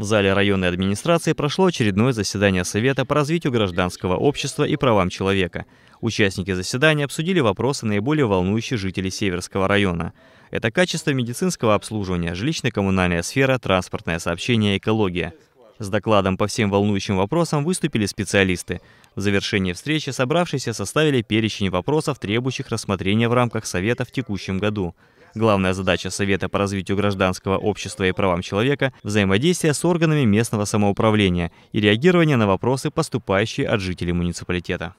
В зале районной администрации прошло очередное заседание Совета по развитию гражданского общества и правам человека. Участники заседания обсудили вопросы, наиболее волнующие жителей Северского района. Это качество медицинского обслуживания, жилищно-коммунальная сфера, транспортное сообщение, экология. С докладом по всем волнующим вопросам выступили специалисты. В завершении встречи собравшиеся составили перечень вопросов, требующих рассмотрения в рамках Совета в текущем году – Главная задача Совета по развитию гражданского общества и правам человека – взаимодействие с органами местного самоуправления и реагирование на вопросы, поступающие от жителей муниципалитета.